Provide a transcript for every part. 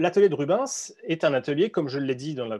l'atelier de Rubens est un atelier, comme je l'ai dit dans la,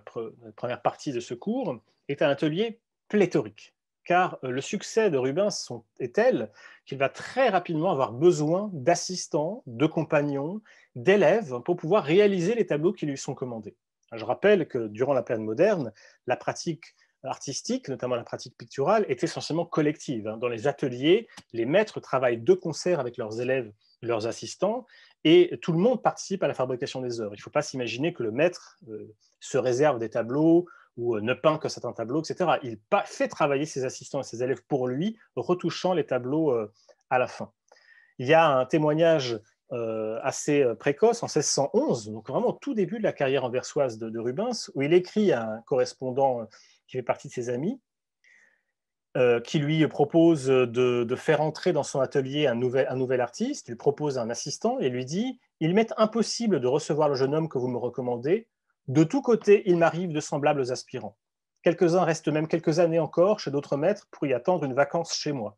première partie de ce cours, est un atelier pléthorique, car euh, le succès de Rubens est tel qu'il va très rapidement avoir besoin d'assistants, de compagnons, d'élèves pour pouvoir réaliser les tableaux qui lui sont commandés. Je rappelle que durant la période moderne, la pratique artistique, notamment la pratique picturale, est essentiellement collective. Hein. Dans les ateliers, les maîtres travaillent de concert avec leurs élèves, leurs assistants, et tout le monde participe à la fabrication des œuvres. Il ne faut pas s'imaginer que le maître euh, se réserve des tableaux ou euh, ne peint que certains tableaux, etc. Il fait travailler ses assistants et ses élèves pour lui, retouchant les tableaux euh, à la fin. Il y a un témoignage assez précoce en 1611, donc vraiment tout début de la carrière anversoise de Rubens, où il écrit à un correspondant qui fait partie de ses amis euh, qui lui propose de, faire entrer dans son atelier un nouvel, artiste, il propose un assistant et lui dit Il m'est impossible de recevoir le jeune homme que vous me recommandez. De tous côtés, il m'arrive de semblables aspirants. Quelques-uns restent même quelques années encore chez d'autres maîtres pour y attendre une vacance chez moi.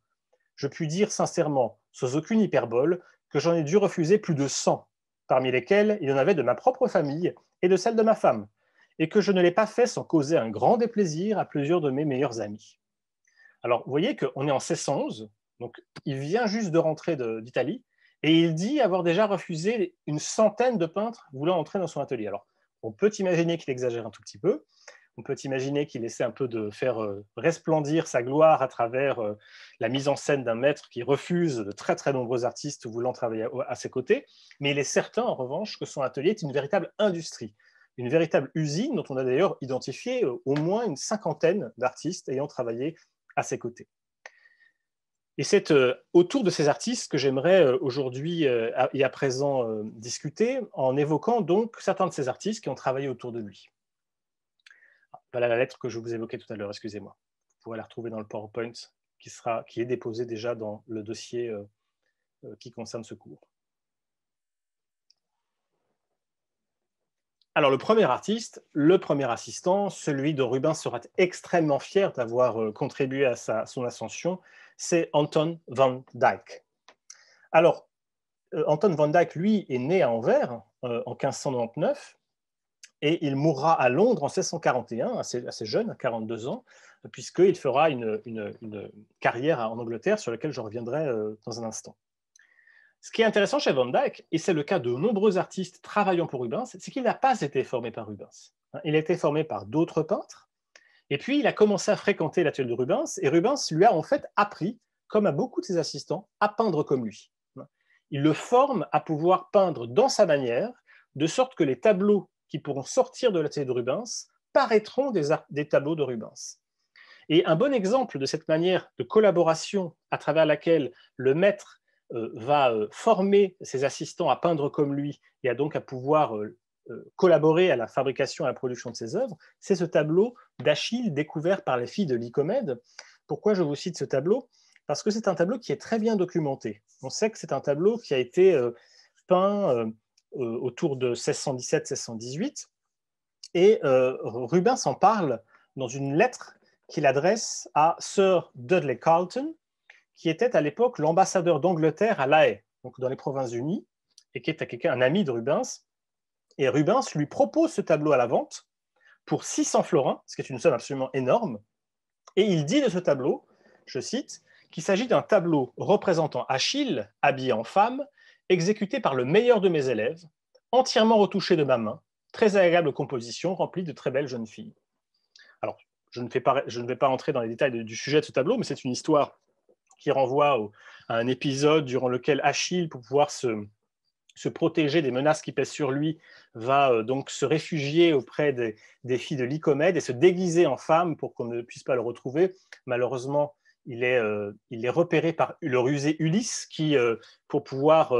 Je puis dire sincèrement, sans aucune hyperbole, que j'en ai dû refuser plus de 100, parmi lesquels il y en avait de ma propre famille et de celle de ma femme, et que je ne l'ai pas fait sans causer un grand déplaisir à plusieurs de mes meilleurs amis. Alors, vous voyez qu'on est en 1611, donc il vient juste de rentrer d'Italie, et il dit avoir déjà refusé une centaine de peintres voulant entrer dans son atelier. Alors, on peut imaginer qu'il exagère un tout petit peu, on peut imaginer qu'il essaie un peu de faire euh, resplendir sa gloire à travers euh, la mise en scène d'un maître qui refuse de très très nombreux artistes voulant travailler à ses côtés, mais il est certain en revanche que son atelier est une véritable industrie, une véritable usine dont on a d'ailleurs identifié euh, au moins une cinquantaine d'artistes ayant travaillé à ses côtés. Et c'est euh, autour de ces artistes que j'aimerais euh, aujourd'hui euh, et à présent discuter en évoquant donc certains de ces artistes qui ont travaillé autour de lui. Voilà la lettre que je vous évoquais tout à l'heure, excusez-moi. Vous pourrez la retrouver dans le PowerPoint qui, sera, qui est déposé déjà dans le dossier qui concerne ce cours. Alors, le premier artiste, le premier assistant, celui dont Rubin sera extrêmement fier d'avoir euh, contribué à sa, son ascension, c'est Anton van Dyck. Alors, euh, Anton van Dyck, lui, est né à Anvers euh, en 1599 et il mourra à Londres en 1641, assez, jeune, à 42 ans, puisqu'il fera une, carrière en Angleterre sur laquelle je reviendrai dans un instant. Ce qui est intéressant chez Van Dyck, et c'est le cas de nombreux artistes travaillant pour Rubens, c'est qu'il n'a pas été formé par Rubens. Hein, il a été formé par d'autres peintres, et puis il a commencé à fréquenter l'atelier de Rubens, et Rubens lui a en fait appris, comme à beaucoup de ses assistants, à peindre comme lui. Hein, il le forme à pouvoir peindre dans sa manière, de sorte que les tableaux qui pourront sortir de l'atelier de Rubens paraîtront des, tableaux de Rubens. Et un bon exemple de cette manière de collaboration à travers laquelle le maître euh, va euh, former ses assistants à peindre comme lui et à donc à pouvoir euh, collaborer à la fabrication et à la production de ses œuvres, c'est ce tableau d'Achille découvert par les filles de Lycomède. Pourquoi je vous cite ce tableau Parce que c'est un tableau qui est très bien documenté. On sait que c'est un tableau qui a été peint autour de 1617-1618 et Rubens en parle dans une lettre qu'il adresse à Sir Dudley Carlton, qui était à l'époque l'ambassadeur d'Angleterre à La Haye, donc dans les Provinces-Unies, et qui était un ami de Rubens. Et Rubens lui propose ce tableau à la vente pour 600 florins, ce qui est une somme absolument énorme. Et il dit de ce tableau, je cite, qu'il s'agit d'un tableau représentant Achille, habillé en femme, exécuté par le meilleur de mes élèves, entièrement retouché de ma main, très agréable composition, remplie de très belles jeunes filles. Alors, je ne, vais pas entrer dans les détails du sujet de ce tableau, mais c'est une histoire qui renvoie à un épisode durant lequel Achille, pour pouvoir se, protéger des menaces qui pèsent sur lui, va euh, donc se réfugier auprès des, filles de Lycomède et se déguiser en femme pour qu'on ne puisse pas le retrouver. Malheureusement, il est, euh, il est repéré par le rusé Ulysse qui, euh, pour pouvoir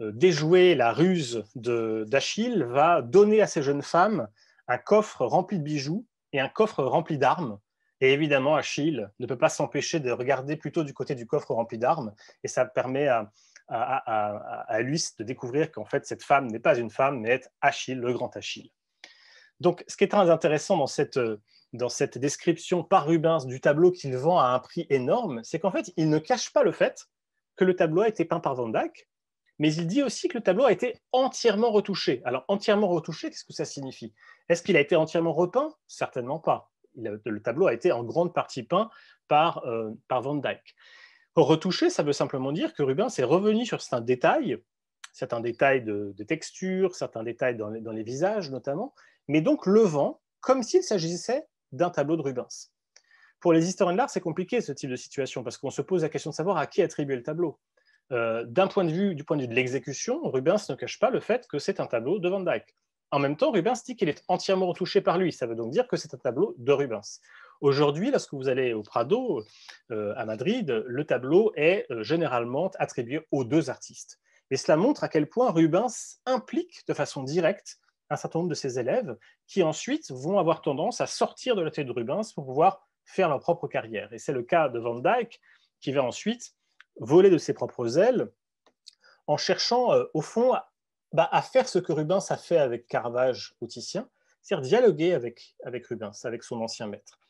déjouer la ruse d'Achille, va donner à ces jeunes femmes un coffre rempli de bijoux et un coffre rempli d'armes et évidemment, Achille ne peut pas s'empêcher de regarder plutôt du côté du coffre rempli d'armes, et ça permet à, à, de découvrir qu'en fait, cette femme n'est pas une femme, mais est Achille, le grand Achille. Donc, ce qui est très intéressant dans cette, dans cette description par Rubens du tableau qu'il vend à un prix énorme, c'est qu'en fait, il ne cache pas le fait que le tableau a été peint par Van Dyck, mais il dit aussi que le tableau a été entièrement retouché. Alors, entièrement retouché, qu'est-ce que ça signifie Est-ce qu'il a été entièrement repeint Certainement pas le tableau a été en grande partie peint par, euh, Van Dyck. Retoucher, ça veut simplement dire que Rubens est revenu sur certains détails, certains détails de, texture, certains détails dans les, visages notamment, mais donc levant comme s'il s'agissait d'un tableau de Rubens. Pour les historiens de l'art, c'est compliqué ce type de situation parce qu'on se pose la question de savoir à qui attribuer le tableau. Euh, d'un point de vue, du point de vue de l'exécution, Rubens ne cache pas le fait que c'est un tableau de Van Dyck. En même temps, Rubens dit qu'il est entièrement retouché par lui. Ça veut donc dire que c'est un tableau de Rubens. Aujourd'hui, lorsque vous allez au Prado, euh, à Madrid, le tableau est euh, généralement attribué aux deux artistes. Et cela montre à quel point Rubens implique de façon directe un certain nombre de ses élèves qui ensuite vont avoir tendance à sortir de la tête de Rubens pour pouvoir faire leur propre carrière. Et c'est le cas de Van Dyck qui va ensuite voler de ses propres ailes en cherchant euh, au fond bah, à faire ce que Rubens a fait avec Carvage au Titien, c'est-à-dire dialoguer avec, avec Rubens, avec son ancien maître.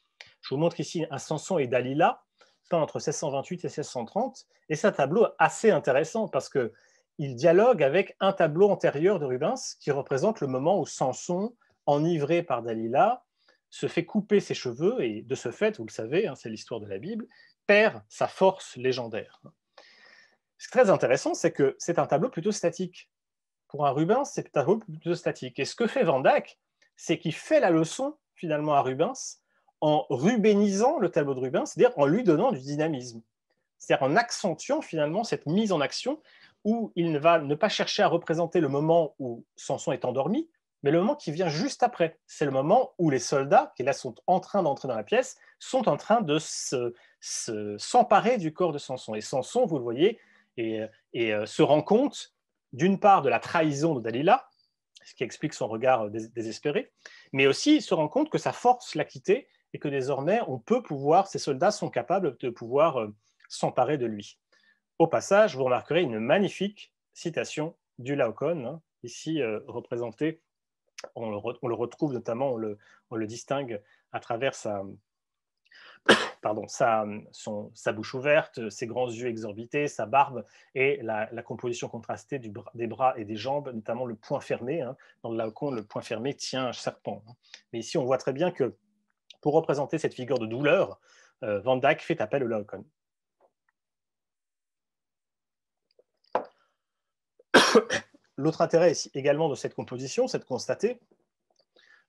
Je vous montre ici un Samson et Dalila, peint entre 1628 et 1630, et c'est un tableau assez intéressant parce qu'il dialogue avec un tableau antérieur de Rubens qui représente le moment où Samson, enivré par Dalila, se fait couper ses cheveux et de ce fait, vous le savez, hein, c'est l'histoire de la Bible, perd sa force légendaire. Ce qui est très intéressant, c'est que c'est un tableau plutôt statique pour un Rubens, c'est un tableau plutôt statique. Et ce que fait Van Dyck, c'est qu'il fait la leçon finalement à Rubens en rubénisant le tableau de Rubens, c'est-à-dire en lui donnant du dynamisme. C'est-à-dire en accentuant finalement cette mise en action où il ne va ne pas chercher à représenter le moment où Samson est endormi, mais le moment qui vient juste après. C'est le moment où les soldats, qui là sont en train d'entrer dans la pièce, sont en train de s'emparer se, du corps de Samson. Et Samson, vous le voyez, et, euh, se rend compte d'une part de la trahison de Dalila, ce qui explique son regard euh, désespéré, mais aussi il se rend compte que sa force l'a quitté et que désormais on peut pouvoir, ces soldats sont capables de pouvoir euh, s'emparer de lui. Au passage, vous remarquerez une magnifique citation du Laocoon, hein, ici euh, représentée. On le, retrouve notamment, on le distingue à travers sa, pardon, sa, bouche ouverte, ses grands yeux exorbités, sa barbe et la, composition contrastée des bras et des jambes, notamment le point fermé. Hein. Dans le Laocoon, le point fermé tient un serpent. Hein. Mais ici, on voit très bien que pour représenter cette figure de douleur, euh, Van Dyck fait appel au Laocoon. L'autre intérêt également de cette composition, c'est de constater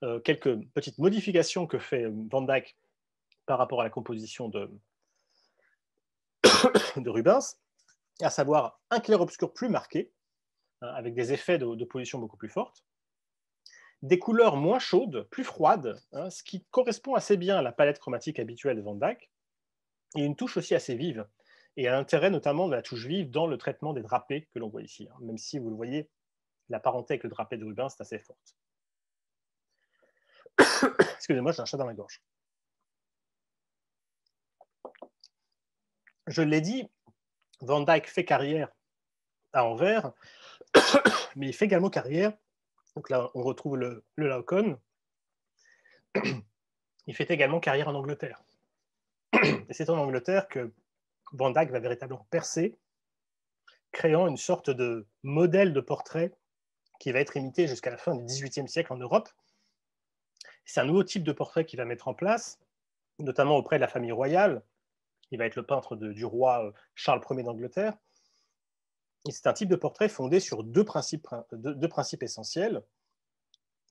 euh, quelques petites modifications que fait euh, Van Dyck par rapport à la composition de, de Rubens, à savoir un clair-obscur plus marqué, hein, avec des effets de, position beaucoup plus fortes, des couleurs moins chaudes, plus froides, hein, ce qui correspond assez bien à la palette chromatique habituelle de Van Dyck, et une touche aussi assez vive, et à l'intérêt notamment de la touche vive dans le traitement des drapés que l'on voit ici, hein, même si vous le voyez, la parenté avec le drapé de Rubens est assez forte. Excusez-moi, j'ai un chat dans la gorge. je l'ai dit, Van Dyck fait carrière à Anvers, mais il fait également carrière. Donc là, on retrouve le, le Laocon. Il fait également carrière en Angleterre. Et c'est en Angleterre que Van Dyck va véritablement percer, créant une sorte de modèle de portrait qui va être imité jusqu'à la fin du XVIIIe siècle en Europe. C'est un nouveau type de portrait qu'il va mettre en place, notamment auprès de la famille royale, il va être le peintre du roi euh, Charles Ier d'Angleterre. c'est un type de portrait fondé sur deux principes, essentiels.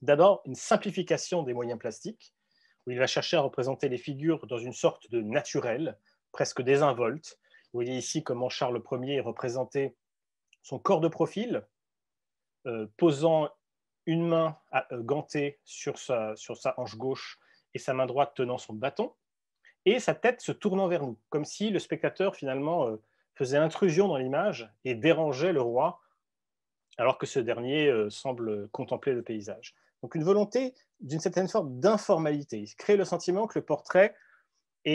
D'abord, une simplification des moyens plastiques, où il va chercher à représenter les figures dans une sorte de naturel, presque désinvolte. Vous voyez ici comment Charles Ier est représenté son corps de profil, euh, posant une main euh, gantée sur sa hanche gauche et sa main droite tenant son bâton et sa tête se tournant vers nous, comme si le spectateur finalement euh, faisait intrusion dans l'image et dérangeait le roi, alors que ce dernier euh, semble contempler le paysage. Donc une volonté d'une certaine forme d'informalité. Il crée le sentiment que le portrait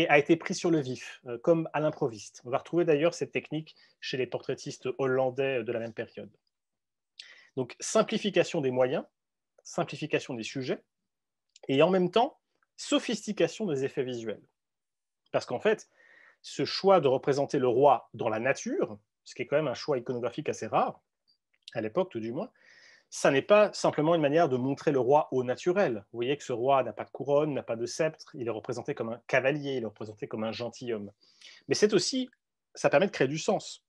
a été pris sur le vif, euh, comme à l'improviste. On va retrouver d'ailleurs cette technique chez les portraitistes hollandais de la même période. Donc simplification des moyens, simplification des sujets, et en même temps sophistication des effets visuels. Parce qu'en fait, ce choix de représenter le roi dans la nature, ce qui est quand même un choix iconographique assez rare, à l'époque tout du moins, ça n'est pas simplement une manière de montrer le roi au naturel. Vous voyez que ce roi n'a pas de couronne, n'a pas de sceptre, il est représenté comme un cavalier, il est représenté comme un gentilhomme. Mais c'est aussi, ça permet de créer du sens,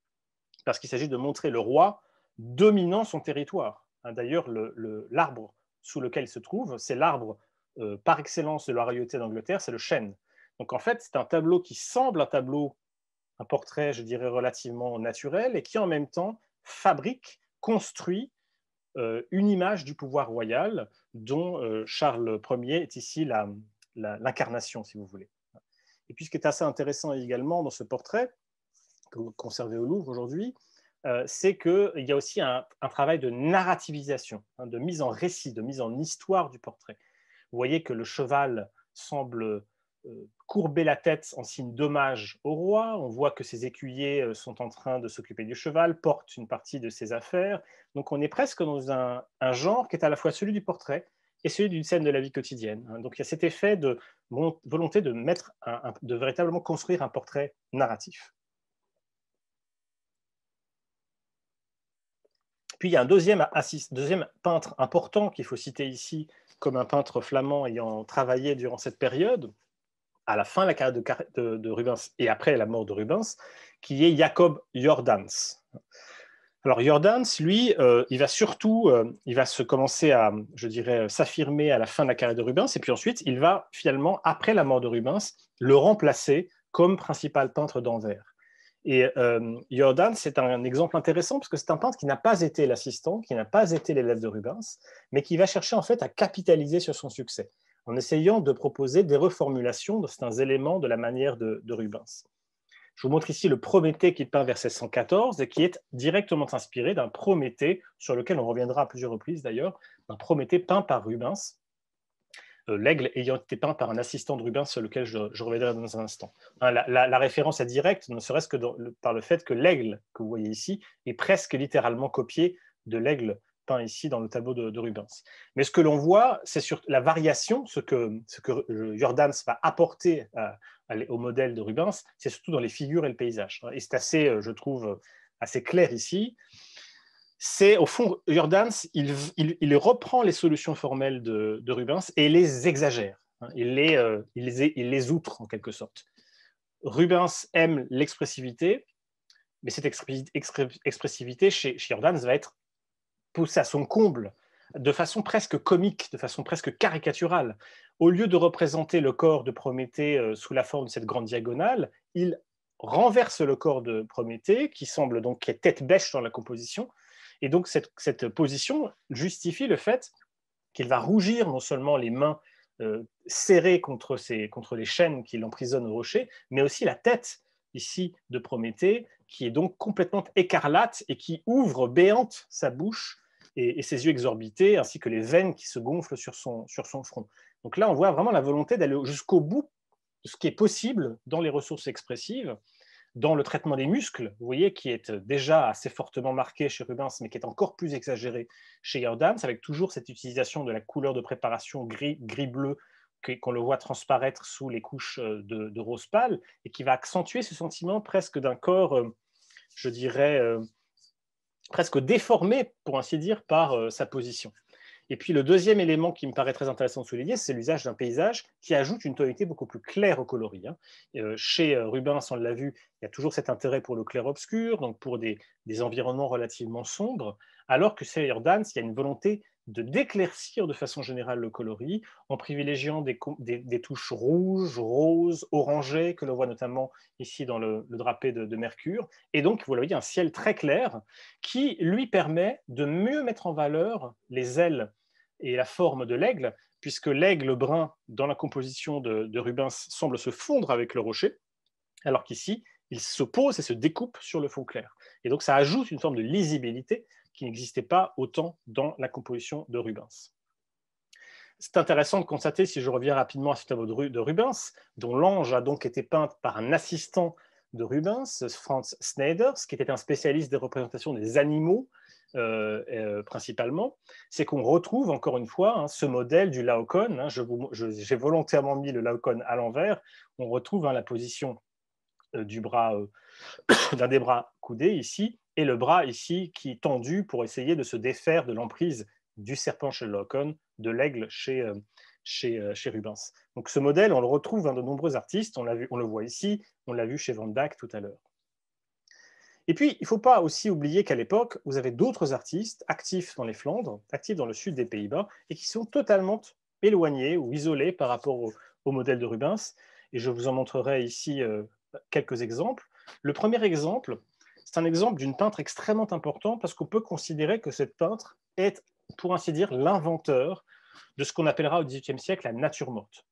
parce qu'il s'agit de montrer le roi dominant son territoire. Hein, d'ailleurs, l'arbre sous lequel il se trouve, c'est l'arbre euh, par excellence de la royauté d'Angleterre, c'est le chêne. Donc en fait, c'est un tableau qui semble un tableau, un portrait, je dirais, relativement naturel et qui en même temps fabrique, construit euh, une image du pouvoir royal dont euh, Charles Ier est ici l'incarnation, si vous voulez. Et puis ce qui est assez intéressant également dans ce portrait, conservé au Louvre aujourd'hui, euh, c'est qu'il y a aussi un, travail de narrativisation, hein, de mise en récit, de mise en histoire du portrait. Vous voyez que le cheval semble euh, courber la tête en signe d'hommage au roi. On voit que ses écuyers euh, sont en train de s'occuper du cheval, portent une partie de ses affaires. Donc on est presque dans un, genre qui est à la fois celui du portrait et celui d'une scène de la vie quotidienne. Hein. Donc il y a cet effet de volonté de, mettre de véritablement construire un portrait narratif. Puis il y a un deuxième peintre important qu'il faut citer ici comme un peintre flamand ayant travaillé durant cette période, à la fin de la carrière de, Rubens et après la mort de Rubens, qui est Jacob Jordans. Alors Jordans, lui, euh, il va surtout, euh, il va se commencer à, je dirais, s'affirmer à la fin de la carrière de Rubens, et puis ensuite, il va finalement, après la mort de Rubens, le remplacer comme principal peintre d'Anvers. Et euh, Jordans, c'est un, exemple intéressant parce que c'est un peintre qui n'a pas été l'assistant, qui n'a pas été l'élève de Rubens, mais qui va chercher en fait à capitaliser sur son succès en essayant de proposer des reformulations de certains éléments de la manière de, Rubens. Je vous montre ici le Prométhée est peint vers 114, et qui est directement inspiré d'un Prométhée, sur lequel on reviendra à plusieurs reprises d'ailleurs, un Prométhée peint par Rubens, euh, l'aigle ayant été peint par un assistant de Rubens sur lequel je, reviendrai dans un instant. Hein, la, référence est directe, ne serait-ce que par le fait que l'aigle que vous voyez ici est presque littéralement copié de l'aigle ici dans le tableau de, Rubens. Mais ce que l'on voit, c'est sur la variation, ce que, ce que euh, Jordans va apporter euh, au modèle de Rubens, c'est surtout dans les figures et le paysage. Et c'est assez, euh, je trouve, assez clair ici. C'est au fond, Jordans, il, il, reprend les solutions formelles de, Rubens et les exagère. Hein. Il les, il, les, il les outre en quelque sorte. Rubens aime l'expressivité, mais cette expressivité chez, chez Jordans va être pousse à son comble de façon presque comique, de façon presque caricaturale. Au lieu de représenter le corps de Prométhée euh, sous la forme de cette grande diagonale, il renverse le corps de Prométhée, qui semble donc être tête bêche dans la composition. Et donc cette, position justifie le fait qu'il va rougir non seulement les mains euh, serrées contre, contre les chaînes qui l'emprisonnent au rocher, mais aussi la tête ici de Prométhée, qui est donc complètement écarlate et qui ouvre béante sa bouche et, ses yeux exorbités, ainsi que les veines qui se gonflent sur son, sur son front. Donc là, on voit vraiment la volonté d'aller jusqu'au bout de ce qui est possible dans les ressources expressives, dans le traitement des muscles, vous voyez, qui est déjà assez fortement marqué chez Rubens, mais qui est encore plus exagéré chez Jordans, avec toujours cette utilisation de la couleur de préparation gris-bleu qu'on le voit transparaître sous les couches euh, de, rose pâle, et qui va accentuer ce sentiment presque d'un corps, euh, je dirais, euh, presque déformé, pour ainsi dire, par euh, sa position. Et puis le deuxième élément qui me paraît très intéressant de souligner, c'est l'usage d'un paysage qui ajoute une tonalité beaucoup plus claire au coloris. Hein. Euh, chez euh, Rubens, on l'a vu, il y a toujours cet intérêt pour le clair-obscur, donc pour des, environnements relativement sombres, alors que chez Jordans, il y a une volonté de d'éclaircir de façon générale le coloris en privilégiant des, touches rouges, roses, orangées, que l'on voit notamment ici dans le, drapé de, Mercure. Et donc, vous voyez un ciel très clair qui lui permet de mieux mettre en valeur les ailes et la forme de l'aigle, puisque l'aigle brun dans la composition de Rubens semble se fondre avec le rocher, alors qu'ici, il s'oppose et se découpe sur le fond clair. Et donc, ça ajoute une forme de lisibilité qui n'existait pas autant dans la composition de Rubens. C'est intéressant de constater, si je reviens rapidement à ce tableau de Rubens, dont l'ange a donc été peint par un assistant de Rubens, Franz Snyders, qui était un spécialiste des représentations des animaux euh, euh, principalement, c'est qu'on retrouve encore une fois hein, ce modèle du Laocoon. Hein, j'ai volontairement mis le Laocoon à l'envers. On retrouve hein, la position euh, du bras d'un des bras coudés ici, et le bras ici qui est tendu pour essayer de se défaire de l'emprise du serpent chez Locon, de l'aigle chez, euh, euh, chez, Rubens. Donc ce modèle, on le retrouve dans de nombreux artistes, on, vu, on le voit ici, on l'a vu chez Van Dyck tout à l'heure. Et puis, il ne faut pas aussi oublier qu'à l'époque, vous avez d'autres artistes actifs dans les Flandres, actifs dans le sud des Pays-Bas, et qui sont totalement éloignés ou isolés par rapport au, modèle de Rubens. Et je vous en montrerai ici euh, quelques exemples. Le premier exemple, c'est un exemple d'une peintre extrêmement importante parce qu'on peut considérer que cette peintre est, pour ainsi dire, l'inventeur de ce qu'on appellera au XVIIIe siècle la nature morte.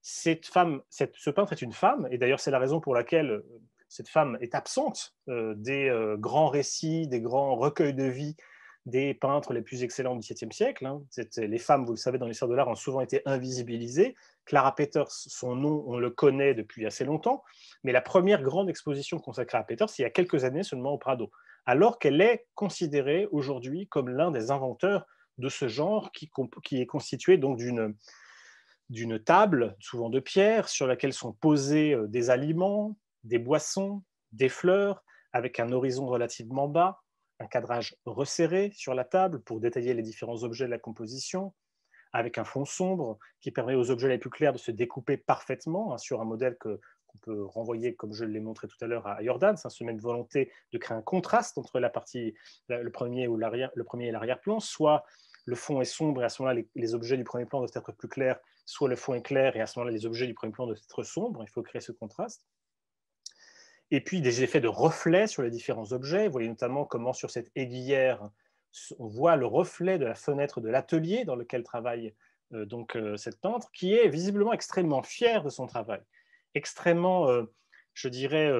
Cette femme, ce peintre est une femme, et d'ailleurs c'est la raison pour laquelle euh, cette femme est absente euh, des euh, grands récits, des grands recueils de vie des peintres les plus excellents du XVIIe siècle. Hein. Les femmes, vous le savez, dans l'histoire de l'art, ont souvent été invisibilisées. Clara Peters, son nom, on le connaît depuis assez longtemps, mais la première grande exposition consacrée à Peters, il y a quelques années seulement au Prado, alors qu'elle est considérée aujourd'hui comme l'un des inventeurs de ce genre qui, est constitué donc d'une d'une table, souvent de pierre, sur laquelle sont posés euh, des aliments, des boissons, des fleurs, avec un horizon relativement bas, un cadrage resserré sur la table pour détailler les différents objets de la composition, avec un fond sombre qui permet aux objets les plus clairs de se découper parfaitement hein, sur un modèle qu'on peut renvoyer, comme je l'ai montré tout à l'heure, à Jordan. C'est un de volonté de créer un contraste entre la partie, le premier, ou le premier et l'arrière-plan, soit le fond est sombre et à ce moment-là, les, objets du premier plan doivent être plus clairs, soit le fond est clair et à ce moment-là, les objets du premier plan doivent être sombres. Il faut créer ce contraste et puis des effets de reflet sur les différents objets. Vous voyez notamment comment sur cette aiguillère, on voit le reflet de la fenêtre de l'atelier dans lequel travaille euh, donc euh, cette tante, qui est visiblement extrêmement fière de son travail, extrêmement, euh, je dirais,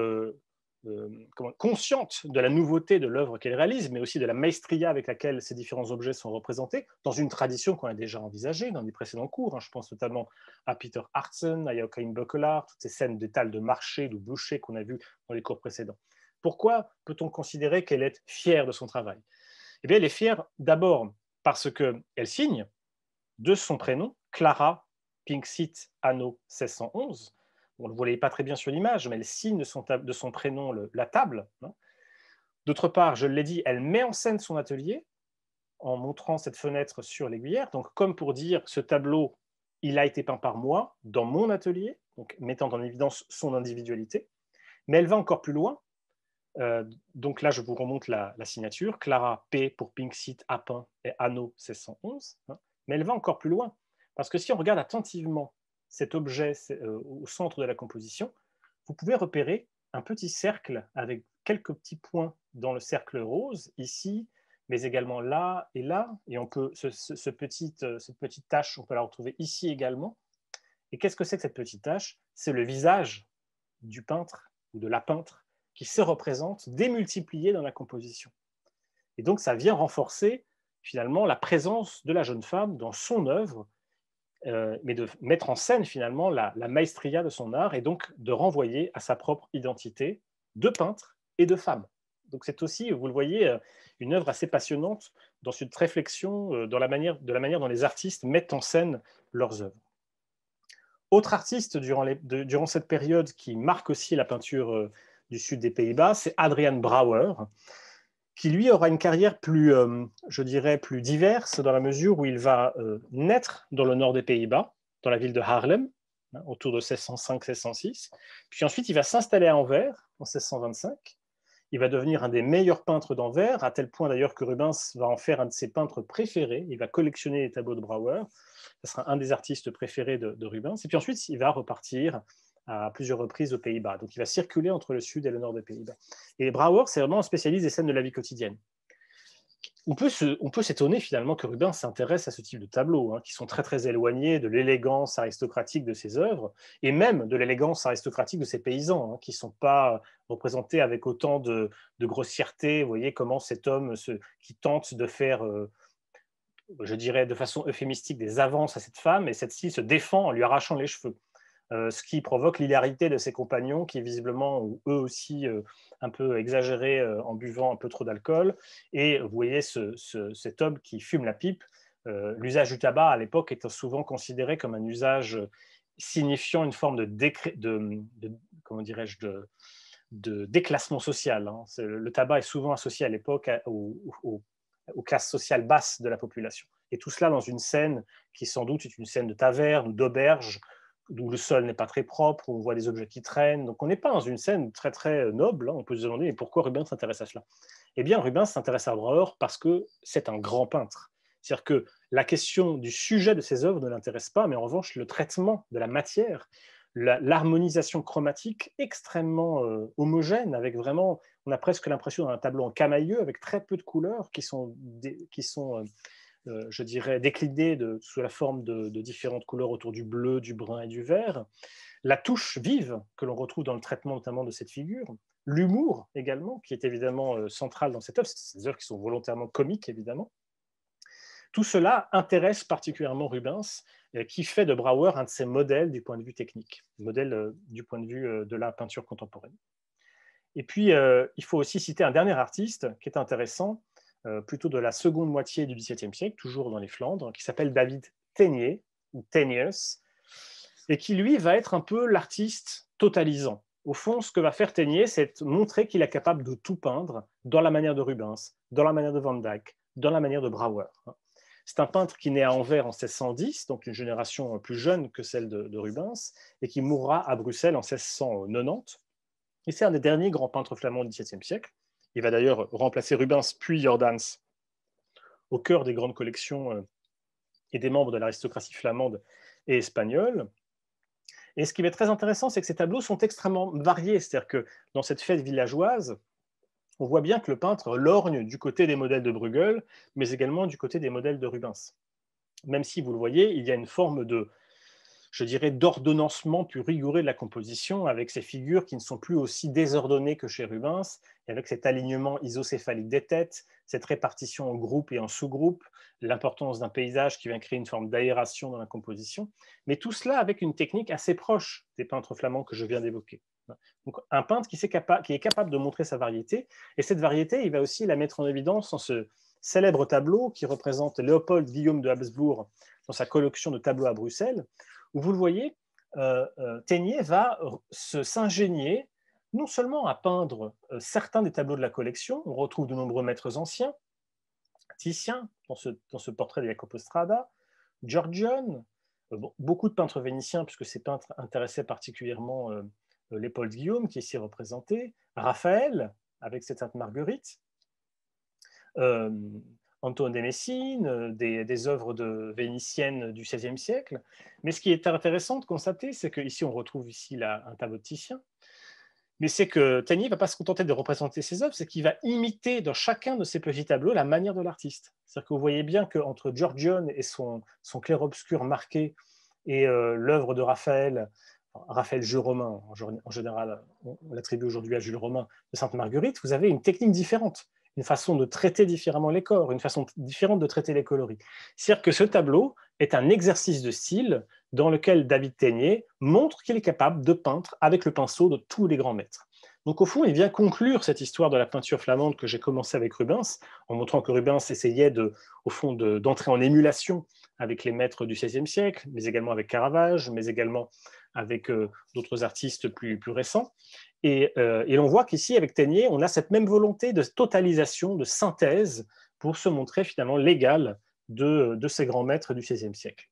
euh, consciente de la nouveauté de l'œuvre qu'elle réalise, mais aussi de la maestria avec laquelle ces différents objets sont représentés, dans une tradition qu'on a déjà envisagée dans les précédents cours. Hein. je pense notamment à Peter Hartson, à Joachim Böckelar, toutes ces scènes d'étal de marché, de boucher qu'on a vues dans les cours précédents. Pourquoi peut-on considérer qu'elle est fière de son travail Eh bien, elle est fière d'abord parce qu'elle signe de son prénom Clara Pinksit Anno 1611, on ne le voyait pas très bien sur l'image, mais elle signe de son, de son prénom la table. Hein. D'autre part, je l'ai dit, elle met en scène son atelier en montrant cette fenêtre sur l'aiguillère, donc comme pour dire ce tableau, il a été peint par moi dans mon atelier, donc mettant en évidence son individualité. Mais elle va encore plus loin. Euh, donc là, je vous remonte la, signature. Clara P pour Pink Seat à peint, et Anno 1611. Hein. Mais elle va encore plus loin. Parce que si on regarde attentivement cet objet euh, au centre de la composition, vous pouvez repérer un petit cercle avec quelques petits points dans le cercle rose, ici, mais également là et là. Et on peut, ce euh, cette petite tache, on peut la retrouver ici également. Et qu'est-ce que c'est que cette petite tache C'est le visage du peintre ou de la peintre qui se représente démultiplié dans la composition. Et donc, ça vient renforcer finalement la présence de la jeune femme dans son œuvre euh, mais de mettre en scène finalement la, maestria de son art et donc de renvoyer à sa propre identité de peintre et de femme. Donc c'est aussi, vous le voyez, euh, une œuvre assez passionnante dans cette réflexion euh, dans la manière, de la manière dont les artistes mettent en scène leurs œuvres. Autre artiste durant, durant cette période qui marque aussi la peinture du sud des Pays-Bas, c'est Adrian Brouwer, qui lui aura une carrière plus, euh, je dirais, plus diverse dans la mesure où il va euh, naître dans le nord des Pays-Bas, dans la ville de Haarlem, hein, autour de 1605-1606. Puis ensuite, il va s'installer à Anvers en 1625. Il va devenir un des meilleurs peintres d'Anvers, à tel point d'ailleurs que Rubens va en faire un de ses peintres préférés. Il va collectionner les tableaux de Brouwer. Ce sera un des artistes préférés de Rubens. Et puis ensuite, il va repartir à plusieurs reprises aux Pays-Bas. Donc il va circuler entre le sud et le nord des Pays-Bas. Et Brouwer, c'est vraiment un spécialiste des scènes de la vie quotidienne. On peut, s'étonner finalement que Rubens s'intéresse à ce type de tableaux, hein, qui sont très très éloignés de l'élégance aristocratique de ses œuvres, et même de l'élégance aristocratique de ses paysans, hein, qui ne sont pas représentés avec autant de, grossièreté. Vous voyez comment cet homme qui tente de faire euh, je dirais de façon euphémistique, des avances à cette femme, et cette-ci se défend en lui arrachant les cheveux. Euh, ce qui provoque l'hilarité de ses compagnons qui visiblement eux aussi euh, un peu exagéré euh, en buvant un peu trop d'alcool. Et vous voyez cet homme qui fume la pipe. L'usage du tabac à l'époque était souvent considéré comme un usage signifiant une forme de, déclassement social. Hein. Le tabac est souvent associé à l'époque aux, aux, classes sociales basses de la population. Et tout cela dans une scène qui sans doute est une scène de taverne ou d'auberge où le sol n'est pas très propre, où on voit des objets qui traînent. Donc on n'est pas dans une scène très très euh, noble. Hein. On peut se demander pourquoi Rubens s'intéresse à cela Eh bien Rubens s'intéresse à Breuer parce que c'est un grand peintre. C'est-à-dire que la question du sujet de ses œuvres ne l'intéresse pas, mais en revanche le traitement de la matière, l'harmonisation chromatique extrêmement euh, homogène, avec vraiment, on a presque l'impression d'un tableau en camailleux, avec très peu de couleurs qui sont, qui sont euh, euh, je dirais, décliné sous la forme de, différentes couleurs autour du bleu, du brun et du vert, la touche vive que l'on retrouve dans le traitement notamment de cette figure, l'humour également, qui est évidemment euh, central dans cette œuvre, ces œuvres qui sont volontairement comiques évidemment. Tout cela intéresse particulièrement Rubens, euh, qui fait de Brouwer un de ses modèles du point de vue technique, modèle du point de vue de la peinture contemporaine. Et puis, il faut aussi citer un dernier artiste qui est intéressant, euh, plutôt de la seconde moitié du XVIIe siècle, toujours dans les Flandres, qui s'appelle David Teniers ou Tenius, et qui, lui, va être un peu l'artiste totalisant. Au fond, ce que va faire Teniers, c'est montrer qu'il est capable de tout peindre dans la manière de Rubens, dans la manière de Van Dyck, dans la manière de Brouwer. Hein. C'est un peintre qui naît à Anvers en 1610, donc une génération euh, plus jeune que celle de, Rubens, et qui mourra à Bruxelles en 1690. Et c'est un des derniers grands peintres flamands du XVIIe siècle. Il va d'ailleurs remplacer Rubens puis Jordans au cœur des grandes collections euh, et des membres de l'aristocratie flamande et espagnole. Et ce qui est très intéressant, c'est que ces tableaux sont extrêmement variés. C'est-à-dire que dans cette fête villageoise, on voit bien que le peintre lorgne du côté des modèles de Bruegel, mais également du côté des modèles de Rubens. Même si, vous le voyez, il y a une forme de je dirais, d'ordonnancement plus rigoureux de la composition, avec ces figures qui ne sont plus aussi désordonnées que chez Rubens, avec cet alignement isocéphalique des têtes, cette répartition en groupes et en sous-groupes, l'importance d'un paysage qui vient créer une forme d'aération dans la composition, mais tout cela avec une technique assez proche des peintres flamands que je viens d'évoquer. Donc un peintre qui, qui est capable de montrer sa variété, et cette variété, il va aussi la mettre en évidence dans ce célèbre tableau qui représente Léopold Guillaume de Habsbourg dans sa collection de tableaux à Bruxelles, vous le voyez, euh, euh va se s'ingénier non seulement à peindre euh, certains des tableaux de la collection, on retrouve de nombreux maîtres anciens, Titien, dans ce, portrait de Jacopo Strada, Giorgione, euh, beaucoup de peintres vénitiens, puisque ces peintres intéressaient particulièrement euh, de Guillaume, qui est ici représenté, Raphaël, avec cette Sainte Marguerite, Antoine des Messines, euh, des, œuvres de vénitiennes du XVIe siècle. Mais ce qui est intéressant de constater, c'est qu'ici, on retrouve ici un tableau de Titien, mais c'est que Tanier ne va pas se contenter de représenter ses œuvres, c'est qu'il va imiter dans chacun de ses petits tableaux la manière de l'artiste. C'est-à-dire que vous voyez bien qu'entre Giorgione et son, clair-obscur marqué et euh, l'œuvre de Raphaël, Raphaël Jules Romain, en, général, on l'attribue aujourd'hui à Jules Romain de Sainte-Marguerite, vous avez une technique différente une façon de traiter différemment les corps, une façon différente de traiter les coloris. C'est-à-dire que ce tableau est un exercice de style dans lequel David Teignet montre qu'il est capable de peindre avec le pinceau de tous les grands maîtres. Donc au fond, il vient conclure cette histoire de la peinture flamande que j'ai commencée avec Rubens, en montrant que Rubens essayait au fond d'entrer en émulation avec les maîtres du XVIe siècle, mais également avec Caravage, mais également avec euh, d'autres artistes plus, récents. Euh, et, l'on voit qu'ici, avec Ténier, on a cette même volonté de totalisation, de synthèse, pour se montrer finalement l'égal de, de ces grands maîtres du XVIe siècle.